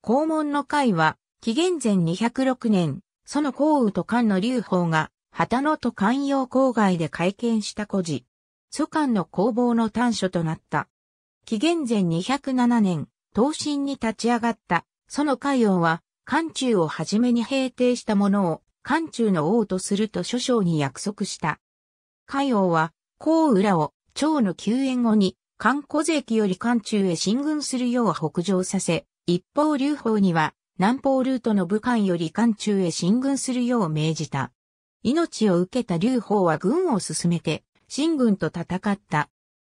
公門の会は、紀元前206年、その降雨と漢の流法が、旗野と漢陽郊外で会見した古事、祖漢の工房の端所となった。紀元前207年、東進に立ち上がった、その海王は、漢中をはじめに平定したものを、漢中の王とすると諸将に約束した。海王は、高浦を、朝の救援後に、漢古関より漢中へ進軍するよう北上させ、一方劉邦には南方ルートの武漢より漢中へ進軍するよう命じた。命を受けた劉邦は軍を進めて、進軍と戦った。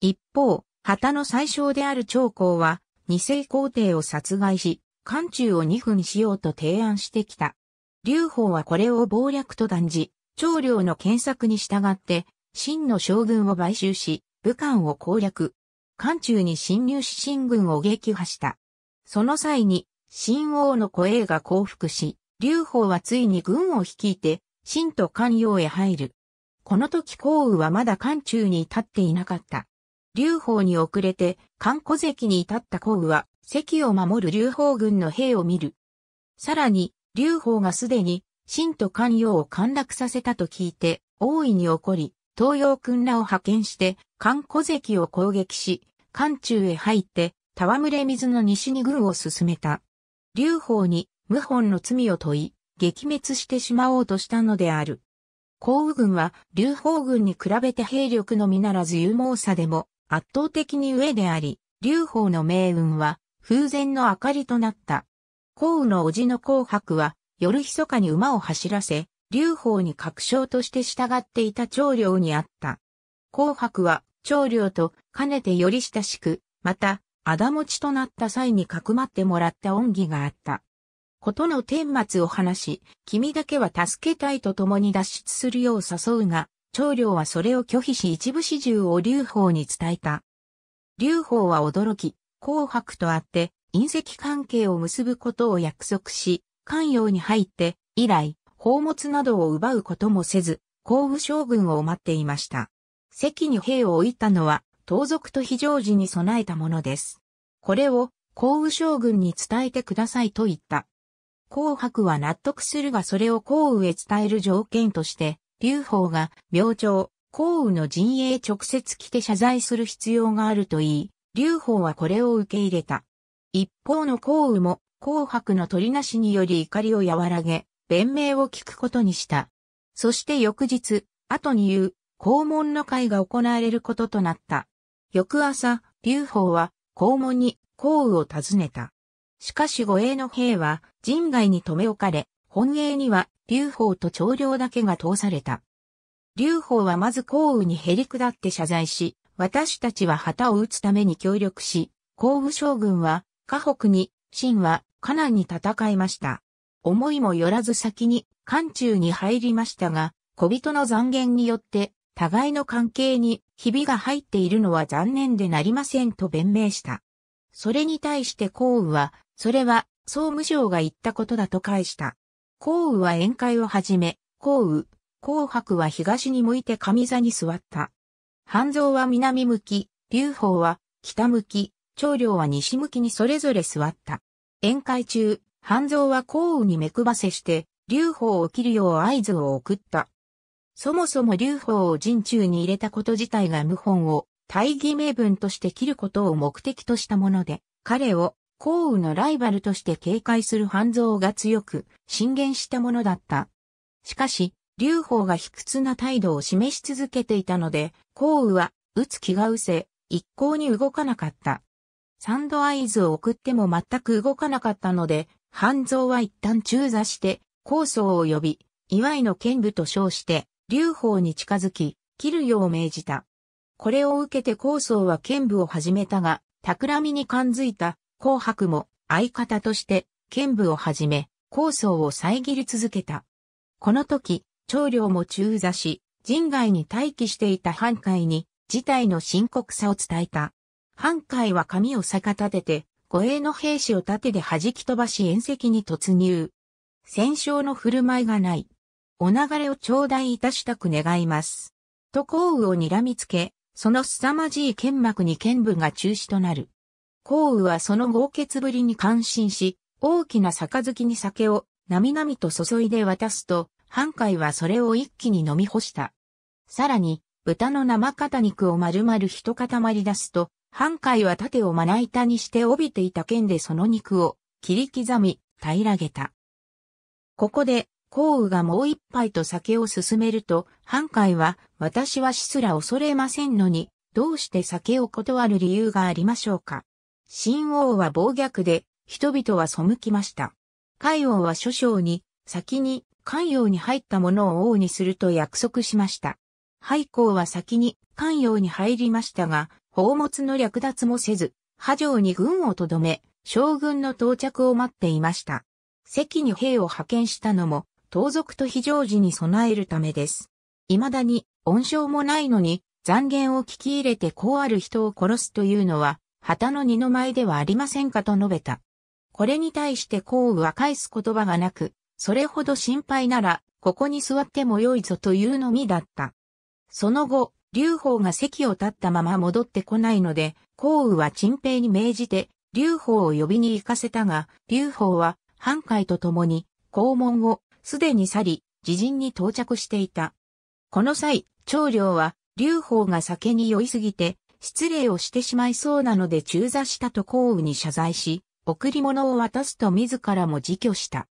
一方、旗の最小である長江は、二世皇帝を殺害し、漢中を二分しようと提案してきた。劉邦はこれを謀略と断じ、長領の検索に従って、秦の将軍を買収し、武漢を攻略。漢中に侵入し進軍を撃破した。その際に、新王の小英が降伏し、劉邦はついに軍を率いて、新と関陽へ入る。この時皇羽はまだ関中に至っていなかった。劉邦に遅れて、関古関に至った皇羽は、関を守る劉邦軍の兵を見る。さらに、劉邦がすでに、新と関陽を陥落させたと聞いて、大いに怒り、東洋君らを派遣して、関古関を攻撃し、関中へ入って、戯れ水の西に軍を進めた。劉邦に謀反の罪を問い、撃滅してしまおうとしたのである。項羽軍は、劉邦軍に比べて兵力のみならず勇猛さでも圧倒的に上であり、劉邦の命運は、風前の明かりとなった。項羽の叔父の紅白は、夜密かに馬を走らせ、劉邦に確証として従っていた長領にあった。紅白は、長領と兼ねてより親しく、また、だ持ちとなった際にかくまってもらった恩義があった。ことの顛末を話し、君だけは助けたいと共に脱出するよう誘うが、長領はそれを拒否し一部始終を劉邦に伝えた。劉邦は驚き、紅白と会って、隕石関係を結ぶことを約束し、関陽に入って、以来、宝物などを奪うこともせず、皇武将軍を待っていました。席に兵を置いたのは、盗賊と非常時に備えたものです。これを皇雨将軍に伝えてくださいと言った。紅白は納得するがそれを皇雨へ伝える条件として、劉邦が明朝、皇雨の陣営直接来て謝罪する必要があると言い、劉邦はこれを受け入れた。一方の皇雨も紅白の取りなしにより怒りを和らげ、弁明を聞くことにした。そして翌日、後に言う、公門の会が行われることとなった。翌朝、劉邦は、公門に項羽を訪ねた。しかし護衛の兵は人外に留め置かれ、本営には劉邦と長領だけが通された。劉邦はまず項羽にへり下って謝罪し、私たちは旗を打つために協力し、項羽将軍は、河北に、秦は、河南に戦いました。思いもよらず先に、漢中に入りましたが、小人の残言によって、互いの関係にひびが入っているのは残念でなりませんと弁明した。それに対して幸雨は、それは総務省が言ったことだと返した。幸雨は宴会を始め、幸雨、紅白は東に向いて上座に座った。半蔵は南向き、劉邦は北向き、長領は西向きにそれぞれ座った。宴会中、半蔵は幸雨に目配せして、劉邦を切るよう合図を送った。そもそも劉邦を陣中に入れたこと自体が謀反を大義名分として切ることを目的としたもので、彼を項羽のライバルとして警戒する反蔵が強く進言したものだった。しかし、劉邦が卑屈な態度を示し続けていたので、項羽は打つ気が失せ、一向に動かなかった。サンドアイズを送っても全く動かなかったので、半蔵は一旦中座して、構想を呼び、祝いの剣舞と称して、劉邦に近づき、切るよう命じた。これを受けて高僧は剣舞を始めたが、企みに感づいた、紅白も相方として、剣舞を始め、高僧を遮り続けた。この時、長領も中座し、人外に待機していた半海に、事態の深刻さを伝えた。半海は髪を逆立てて、護衛の兵士を盾で弾き飛ばし宴席に突入。戦勝の振る舞いがない。お流れを頂戴いたしたく願います。と幸雨を睨みつけ、その凄まじい剣幕に剣舞が中止となる。幸雨はその豪傑ぶりに感心し、大きな杯に酒を、なみなみと注いで渡すと、半海はそれを一気に飲み干した。さらに、豚の生肩肉を丸々一塊出すと、半海は盾をまな板にして帯びていた剣でその肉を切り刻み、平らげた。ここで幸雨がもう一杯と酒を勧めると、半海は、私は死すら恐れませんのに、どうして酒を断る理由がありましょうか。新王は暴虐で、人々は背きました。海王は諸将に、先に、関陽に入ったものを王にすると約束しました。廃校は先に関陽に入りましたが、宝物の略奪もせず、波状に軍をとどめ、将軍の到着を待っていました。関に兵を派遣したのも、盗賊と非常時に備えるためです。未だに、恩賞もないのに、残言を聞き入れてこうある人を殺すというのは、旗の二の前ではありませんかと述べた。これに対して幸運は返す言葉がなく、それほど心配なら、ここに座ってもよいぞというのみだった。その後、劉邦が席を立ったまま戻ってこないので、幸運は陳平に命じて、劉邦を呼びに行かせたが、劉邦は、半海と共に、校門をすでに去り、自陣に到着していた。この際、長領は、劉邦が酒に酔いすぎて、失礼をしてしまいそうなので中座したと幸運に謝罪し、贈り物を渡すと自らも辞去した。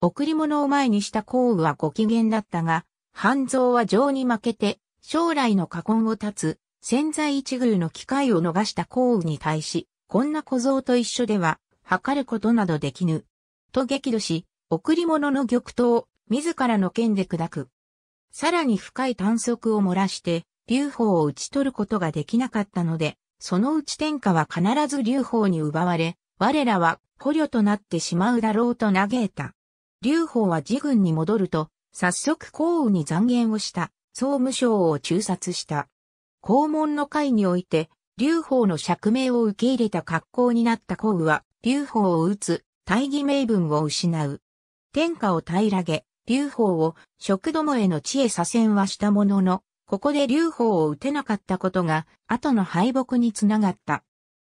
贈り物を前にした幸運はご機嫌だったが、半蔵は情に負けて、将来の禍根を断つ、潜在一遇の機会を逃した幸運に対し、こんな小僧と一緒では、測ることなどできぬ。と激怒し、贈り物の玉刀、自らの剣で砕く。さらに深い探索を漏らして、劉邦を討ち取ることができなかったので、そのうち天下は必ず劉邦に奪われ、我らは捕虜となってしまうだろうと嘆いた。劉邦は自軍に戻ると、早速項羽に残言をした、総務省を中殺した。公門の会において、劉邦の釈明を受け入れた格好になった項羽は、劉邦を撃つ、大義名分を失う。天下を平らげ、劉邦を食どもへの地へ左遷はしたものの、ここで劉邦を撃てなかったことが、後の敗北につながった。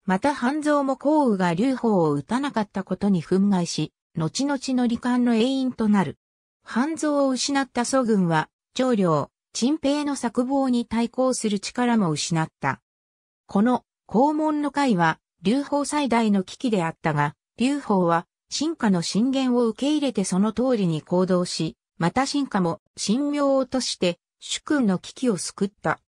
また半蔵も皇羽が劉邦を撃たなかったことに憤慨し、後々の罹患の永因となる。半蔵を失った祖軍は、長領、陳平の策謀に対抗する力も失った。この、公門の会は、劉邦最大の危機であったが、劉邦は、進化の進言を受け入れてその通りに行動し、また進化も神妙を落として主君の危機を救った。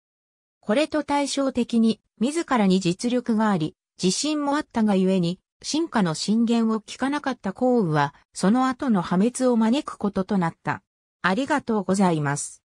これと対照的に自らに実力があり、自信もあったがゆえに、進化の進言を聞かなかった幸運は、その後の破滅を招くこととなった。ありがとうございます。